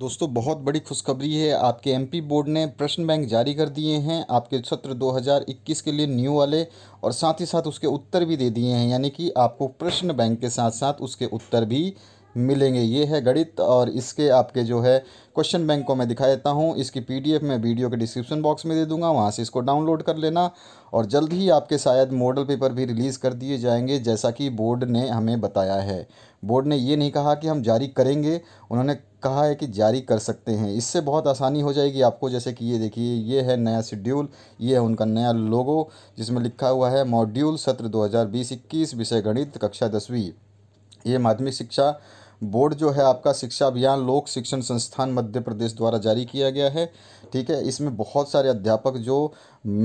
दोस्तों बहुत बड़ी खुशखबरी है आपके एमपी बोर्ड ने प्रश्न बैंक जारी कर दिए हैं आपके सत्र 2021 के लिए न्यू वाले और साथ ही साथ उसके उत्तर भी दे दिए हैं यानी कि आपको प्रश्न बैंक के साथ साथ उसके उत्तर भी मिलेंगे ये है गणित और इसके आपके जो है क्वेश्चन बैंक को मैं दिखा देता हूँ इसकी पीडीएफ मैं वीडियो के डिस्क्रिप्शन बॉक्स में दे दूंगा वहाँ से इसको डाउनलोड कर लेना और जल्द ही आपके शायद मॉडल पेपर भी रिलीज़ कर दिए जाएंगे जैसा कि बोर्ड ने हमें बताया है बोर्ड ने ये नहीं कहा कि हम जारी करेंगे उन्होंने कहा है कि जारी कर सकते हैं इससे बहुत आसानी हो जाएगी आपको जैसे कि ये देखिए ये है नया शेड्यूल ये है उनका नया लोगो जिसमें लिखा हुआ है मॉड्यूल सत्र 2020-21 विषय गणित कक्षा दसवीं ये माध्यमिक शिक्षा बोर्ड जो है आपका शिक्षा अभियान लोक शिक्षण संस्थान मध्य प्रदेश द्वारा जारी किया गया है ठीक है इसमें बहुत सारे अध्यापक जो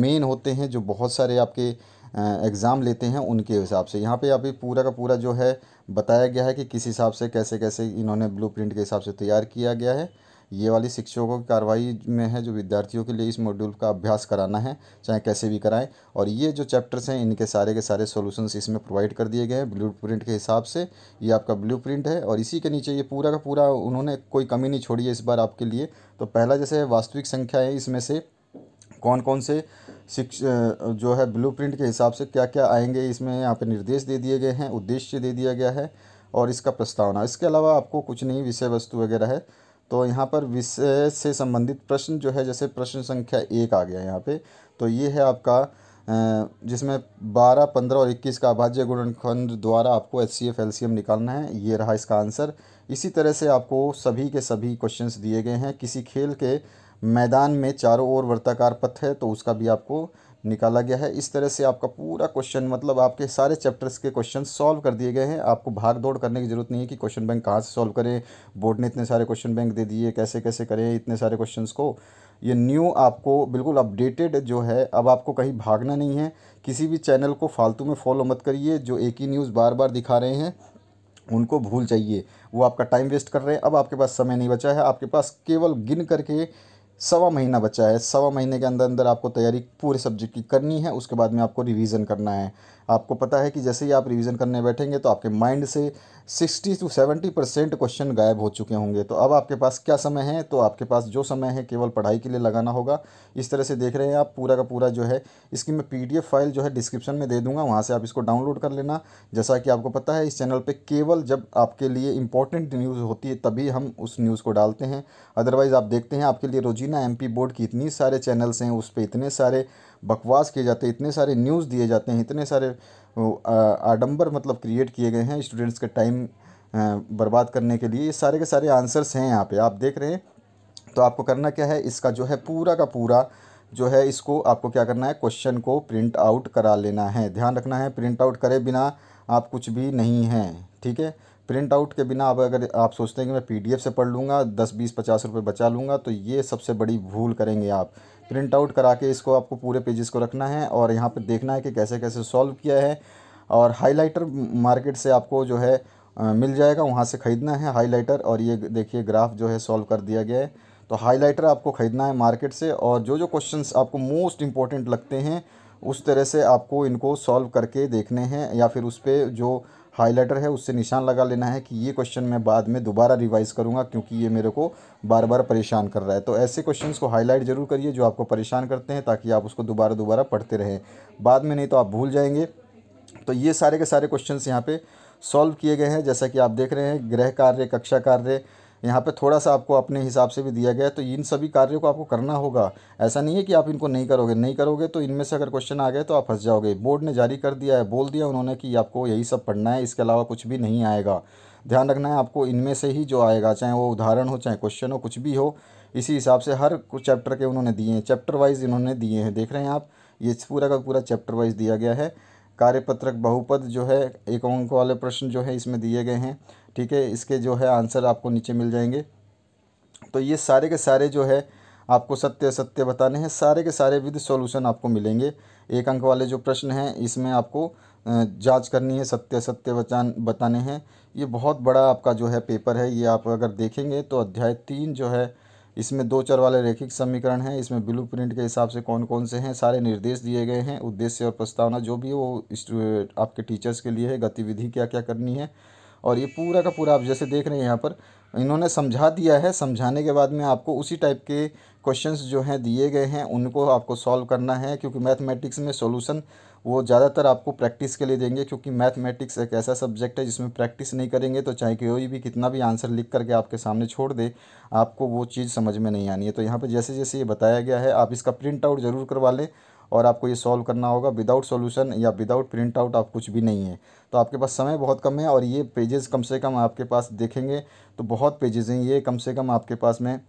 मेन होते हैं जो बहुत सारे आपके एग्ज़ाम लेते हैं उनके हिसाब से यहाँ पे अभी पूरा का पूरा जो है बताया गया है कि किस हिसाब से कैसे कैसे इन्होंने ब्लूप्रिंट के हिसाब से तैयार किया गया है ये वाली शिक्षकों की कार्रवाई में है जो विद्यार्थियों के लिए इस मॉड्यूल का अभ्यास कराना है चाहे कैसे भी कराएं और ये जो चैप्टर्स हैं इनके सारे के सारे सॉल्यूशंस इसमें प्रोवाइड कर दिए गए हैं ब्लूप्रिंट के हिसाब से ये आपका ब्लूप्रिंट है और इसी के नीचे ये पूरा का पूरा उन्होंने कोई कमी नहीं छोड़ी है इस बार आपके लिए तो पहला जैसे वास्तविक संख्या है इसमें से कौन कौन से शिक्ष जो है ब्लूप्रिंट के हिसाब से क्या क्या आएंगे इसमें यहाँ पे निर्देश दे दिए गए हैं उद्देश्य दे दिया गया है और इसका प्रस्तावना इसके अलावा आपको कुछ नहीं विषय वस्तु वगैरह है तो यहाँ पर विषय से संबंधित प्रश्न जो है जैसे प्रश्न संख्या एक आ गया यहाँ पे तो ये है आपका जिसमें बारह पंद्रह और इक्कीस का अभाज्य गुणनखंड द्वारा आपको H C F L C M निकालना है ये रहा इसका आंसर इसी तरह से आपको सभी के सभी क्वेश्चंस दिए गए हैं किसी खेल के मैदान में चारों ओर वृत्ताकार पथ है तो उसका भी आपको निकाला गया है इस तरह से आपका पूरा क्वेश्चन मतलब आपके सारे चैप्टर्स के क्वेश्चन सॉल्व कर दिए गए हैं आपको भाग दौड़ करने की जरूरत नहीं है कि क्वेश्चन बैंक कहाँ से सॉल्व करें बोर्ड ने इतने सारे क्वेश्चन बैंक दे दिए कैसे कैसे करें इतने सारे क्वेश्चंस को ये न्यू आपको बिल्कुल अपडेटेड जो है अब आपको कहीं भागना नहीं है किसी भी चैनल को फालतू में फॉलो मत करिए जो एक ही न्यूज़ बार बार दिखा रहे हैं उनको भूल जाइए वो आपका टाइम वेस्ट कर रहे हैं अब आपके पास समय नहीं बचा है आपके पास केवल गिन करके सवा महीना बचा है सवा महीने के अंदर अंदर आपको तैयारी पूरे सब्जेक्ट की करनी है उसके बाद में आपको रिवीजन करना है आपको पता है कि जैसे ही आप रिवीजन करने बैठेंगे तो आपके माइंड से 60 टू 70 परसेंट क्वेश्चन गायब हो चुके होंगे तो अब आपके पास क्या समय है तो आपके पास जो समय है केवल पढ़ाई के लिए लगाना होगा इस तरह से देख रहे हैं आप पूरा का पूरा जो है इसकी मैं पी फाइल जो है डिस्क्रिप्शन में दे दूँगा वहाँ से आप इसको डाउनलोड कर लेना जैसा कि आपको पता है इस चैनल पर केवल जब आपके लिए इंपॉर्टेंट न्यूज़ होती है तभी हम उस न्यूज़ को डालते हैं अदरवाइज़ आप देखते हैं आपके लिए रोजी जीना एमपी बोर्ड की इतनी सारे चैनल्स हैं उस पर इतने सारे बकवास किए जाते हैं इतने सारे न्यूज़ दिए जाते हैं इतने सारे आडम्बर मतलब क्रिएट किए गए हैं स्टूडेंट्स के टाइम बर्बाद करने के लिए ये सारे के सारे आंसर्स हैं यहाँ पे आप देख रहे हैं तो आपको करना क्या है इसका जो है पूरा का पूरा जो है इसको आपको क्या करना है क्वेश्चन को प्रिंट आउट करा लेना है ध्यान रखना है प्रिंट आउट करे बिना आप कुछ भी नहीं हैं ठीक है प्रिंट आउट के बिना अब अगर आप सोचते हैं कि मैं पीडीएफ से पढ़ लूँगा दस बीस पचास रुपये बचा लूँगा तो ये सबसे बड़ी भूल करेंगे आप प्रिंट आउट करा के इसको आपको पूरे पेजेस को रखना है और यहाँ पर देखना है कि कैसे कैसे सॉल्व किया है और हाईलाइटर मार्केट से आपको जो है मिल जाएगा वहाँ से ख़रीदना है हाईलाइटर और ये देखिए ग्राफ जो है सॉल्व कर दिया गया है तो हाईलाइटर आपको ख़रीदना है मार्केट से और जो जो क्वेश्चंस आपको मोस्ट इम्पॉर्टेंट लगते हैं उस तरह से आपको इनको सॉल्व करके देखने हैं या फिर उस पर जो हाईलाइटर है उससे निशान लगा लेना है कि ये क्वेश्चन मैं बाद में दोबारा रिवाइज़ करूँगा क्योंकि ये मेरे को बार बार परेशान कर रहा है तो ऐसे क्वेश्चन को हाईलाइट ज़रूर करिए जो आपको परेशान करते हैं ताकि आप उसको दोबारा दोबारा पढ़ते रहें बाद में नहीं तो आप भूल जाएंगे तो ये सारे के सारे क्वेश्चन यहाँ पर सॉल्व किए गए हैं जैसा कि आप देख रहे हैं गृह कार्य कक्षा कार्य यहाँ पे थोड़ा सा आपको अपने हिसाब से भी दिया गया है तो इन सभी कार्यों को आपको करना होगा ऐसा नहीं है कि आप इनको नहीं करोगे नहीं करोगे तो इनमें से अगर क्वेश्चन आ गए तो आप फंस जाओगे बोर्ड ने जारी कर दिया है बोल दिया उन्होंने कि आपको यही सब पढ़ना है इसके अलावा कुछ भी नहीं आएगा ध्यान रखना है आपको इनमें से ही जो आएगा चाहे वो उदाहरण हो चाहे क्वेश्चन हो कुछ भी हो इसी हिसाब से हर चैप्टर के उन्होंने दिए हैं चैप्टर वाइज इन्होंने दिए हैं देख रहे हैं आप ये पूरा का पूरा चैप्टर वाइज दिया गया है कार्यपत्रक बहुपद जो है एक अंक वाले प्रश्न जो है इसमें दिए गए हैं ठीक है इसके जो है आंसर आपको नीचे मिल जाएंगे तो ये सारे के सारे जो है आपको सत्य सत्य बताने हैं सारे के सारे विद सॉल्यूशन आपको मिलेंगे एक अंक वाले जो प्रश्न हैं इसमें आपको जांच करनी है सत्य सत्य बचान बताने हैं ये बहुत बड़ा आपका जो है पेपर है ये आप अगर देखेंगे तो अध्याय तीन जो है इसमें दो चर वाले रेखिक समीकरण हैं इसमें ब्लू प्रिंट के हिसाब से कौन कौन से हैं सारे निर्देश दिए गए हैं उद्देश्य और प्रस्तावना जो भी है वो आपके टीचर्स के लिए है गतिविधि क्या क्या करनी है और ये पूरा का पूरा आप जैसे देख रहे हैं यहाँ पर इन्होंने समझा दिया है समझाने के बाद में आपको उसी टाइप के क्वेश्चंस जो हैं दिए गए हैं उनको आपको सॉल्व करना है क्योंकि मैथमेटिक्स में सॉल्यूशन वो ज़्यादातर आपको प्रैक्टिस के लिए देंगे क्योंकि मैथमेटिक्स एक ऐसा सब्जेक्ट है जिसमें प्रैक्टिस नहीं करेंगे तो चाहे कोई भी कितना भी आंसर लिख करके आपके सामने छोड़ दे आपको वो चीज़ समझ में नहीं आनी है तो यहाँ पर जैसे जैसे ये बताया गया है आप इसका प्रिंट आउट ज़रूर करवा लें और आपको ये सॉल्व करना होगा विदाउट सॉल्यूशन या विदाउट प्रिंट आउट आप कुछ भी नहीं है तो आपके पास समय बहुत कम है और ये पेजेस कम से कम आपके पास देखेंगे तो बहुत पेजेस हैं ये कम से कम आपके पास में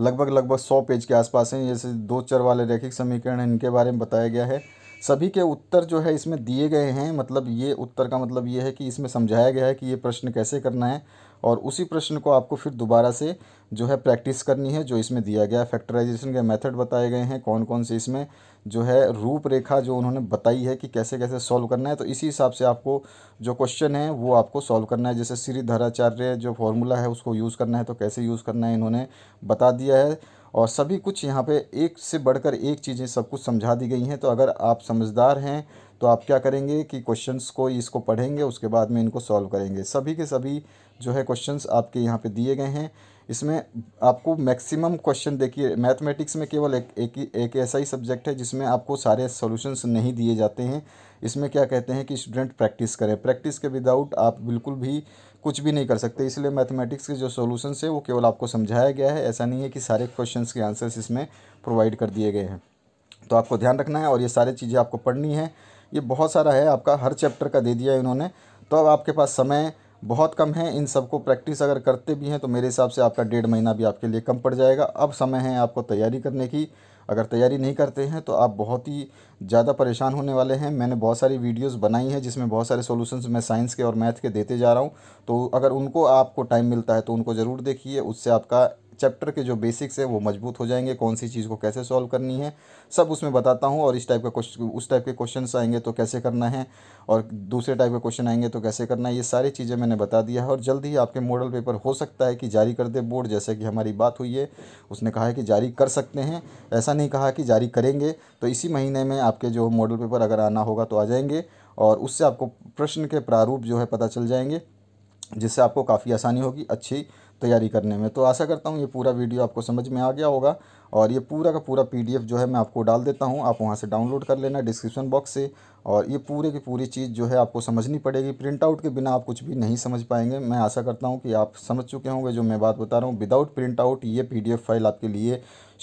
लगभग लगभग सौ पेज के आसपास हैं जैसे दो चर वाले रैखिक समीकरण इनके बारे में बताया गया है सभी के उत्तर जो है इसमें दिए गए हैं मतलब ये उत्तर का मतलब ये है कि इसमें समझाया गया है कि ये प्रश्न कैसे करना है और उसी प्रश्न को आपको फिर दोबारा से जो है प्रैक्टिस करनी है जो इसमें दिया गया फैक्टराइजेशन के मेथड बताए गए हैं कौन कौन से इसमें जो है रूपरेखा जो उन्होंने बताई है कि कैसे कैसे सॉल्व करना है तो इसी हिसाब से आपको जो क्वेश्चन है वो आपको सॉल्व करना है जैसे श्रीधराचार्य जो फॉर्मूला है उसको यूज़ करना है तो कैसे यूज़ करना है इन्होंने बता दिया है और सभी कुछ यहाँ पे एक से बढ़कर एक चीज़ें सब कुछ समझा दी गई हैं तो अगर आप समझदार हैं तो आप क्या करेंगे कि क्वेश्चंस को इसको पढ़ेंगे उसके बाद में इनको सॉल्व करेंगे सभी के सभी जो है क्वेश्चंस आपके यहाँ पे दिए गए हैं इसमें आपको मैक्सिमम क्वेश्चन देखिए मैथमेटिक्स में केवल एक एक, एक ऐसा ही सब्जेक्ट है जिसमें आपको सारे सॉल्यूशंस नहीं दिए जाते हैं इसमें क्या कहते हैं कि स्टूडेंट प्रैक्टिस करें प्रैक्टिस के विदाउट आप बिल्कुल भी कुछ भी नहीं कर सकते इसलिए मैथमेटिक्स के जो सॉल्यूशंस है वो केवल आपको समझाया गया है ऐसा नहीं है कि सारे क्वेश्चन के आंसर्स इसमें प्रोवाइड कर दिए गए हैं तो आपको ध्यान रखना है और ये सारी चीज़ें आपको पढ़नी है ये बहुत सारा है आपका हर चैप्टर का दे दिया इन्होंने तो अब आपके पास समय बहुत कम है इन सबको प्रैक्टिस अगर करते भी हैं तो मेरे हिसाब से आपका डेढ़ महीना भी आपके लिए कम पड़ जाएगा अब समय है आपको तैयारी करने की अगर तैयारी नहीं करते हैं तो आप बहुत ही ज़्यादा परेशान होने वाले हैं मैंने बहुत सारी वीडियोस बनाई हैं जिसमें बहुत सारे सॉल्यूशंस मैं साइंस के और मैथ के देते जा रहा हूँ तो अगर उनको आपको टाइम मिलता है तो उनको ज़रूर देखिए उससे आपका चैप्टर के जो बेसिक्स है वो मजबूत हो जाएंगे कौन सी चीज़ को कैसे सॉल्व करनी है सब उसमें बताता हूँ और इस टाइप का क्वेश्चन उस टाइप के क्वेश्चन आएंगे तो कैसे करना है और दूसरे टाइप के क्वेश्चन आएंगे तो कैसे करना है ये सारी चीज़ें मैंने बता दिया है और जल्द ही आपके मॉडल पेपर हो सकता है कि जारी कर दे बोर्ड जैसे कि हमारी बात हुई है उसने कहा है कि जारी कर सकते हैं ऐसा नहीं कहा कि जारी करेंगे तो इसी महीने में आपके जो मॉडल पेपर अगर आना होगा तो आ जाएंगे और उससे आपको प्रश्न के प्रारूप जो है पता चल जाएंगे जिससे आपको काफ़ी आसानी होगी अच्छी तैयारी करने में तो आशा करता हूँ ये पूरा वीडियो आपको समझ में आ गया होगा और ये पूरा का पूरा पीडीएफ जो है मैं आपको डाल देता हूँ आप वहाँ से डाउनलोड कर लेना डिस्क्रिप्शन बॉक्स से और ये पूरे की पूरी चीज़ जो है आपको समझनी पड़ेगी प्रिंट आउट के बिना आप कुछ भी नहीं समझ पाएंगे मैं आशा करता हूँ कि आप समझ चुके होंगे जो मैं बात बता रहा हूँ विदाउट प्रिंट आउट ये पी फाइल आपके लिए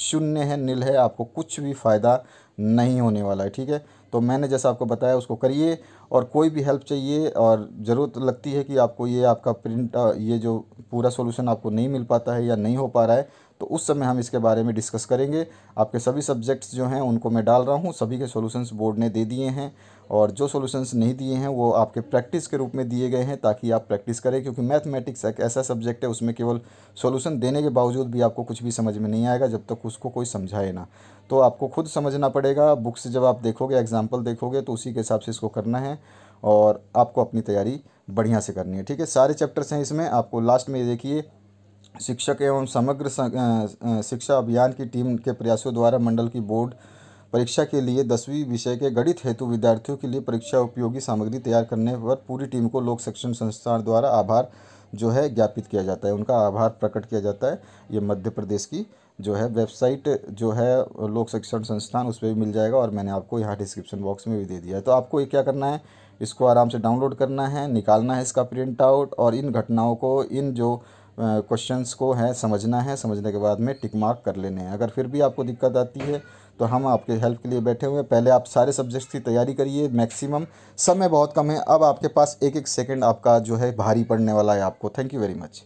शून्य है नील है आपको कुछ भी फ़ायदा नहीं होने वाला है ठीक है तो मैंने जैसा आपको बताया उसको करिए और कोई भी हेल्प चाहिए और ज़रूरत लगती है कि आपको ये आपका प्रिंट ये जो पूरा सोल्यूशन आपको नहीं मिल पाता है या नहीं हो पा रहा है तो उस समय हम इसके बारे में डिस्कस करेंगे आपके सभी सब्जेक्ट्स जो हैं उनको मैं डाल रहा हूँ सभी के सोल्यूशन बोर्ड ने दे दिए हैं और जो सॉल्यूशंस नहीं दिए हैं वो आपके प्रैक्टिस के रूप में दिए गए हैं ताकि आप प्रैक्टिस करें क्योंकि मैथमेटिक्स एक ऐसा सब्जेक्ट है उसमें केवल सॉल्यूशन देने के बावजूद भी आपको कुछ भी समझ में नहीं आएगा जब तक उसको कोई समझाए ना तो आपको खुद समझना पड़ेगा बुक से जब आप देखोगे एग्जाम्पल देखोगे तो उसी के हिसाब से इसको करना है और आपको अपनी तैयारी बढ़िया से करनी है ठीक है सारे चैप्टर्स हैं इसमें आपको लास्ट में देखिए शिक्षक एवं समग्र शिक्षा अभियान की टीम के प्रयासों द्वारा मंडल की बोर्ड परीक्षा के लिए दसवीं विषय के गणित हेतु विद्यार्थियों के लिए परीक्षा उपयोगी सामग्री तैयार करने पर पूरी टीम को लोक शिक्षण संस्थान द्वारा आभार जो है ज्ञापित किया जाता है उनका आभार प्रकट किया जाता है ये मध्य प्रदेश की जो है वेबसाइट जो है लोक शिक्षण संस्थान उस पर भी मिल जाएगा और मैंने आपको यहाँ डिस्क्रिप्शन बॉक्स में भी दे दिया है तो आपको ये क्या करना है इसको आराम से डाउनलोड करना है निकालना है इसका प्रिंट आउट और इन घटनाओं को इन जो क्वेश्चंस को है समझना है समझने के बाद में टिक मार्क कर लेने हैं अगर फिर भी आपको दिक्कत आती है तो हम आपके हेल्प के लिए बैठे हुए हैं पहले आप सारे सब्जेक्ट्स की तैयारी करिए मैक्सिमम समय बहुत कम है अब आपके पास एक एक सेकेंड आपका जो है भारी पड़ने वाला है आपको थैंक यू वेरी मच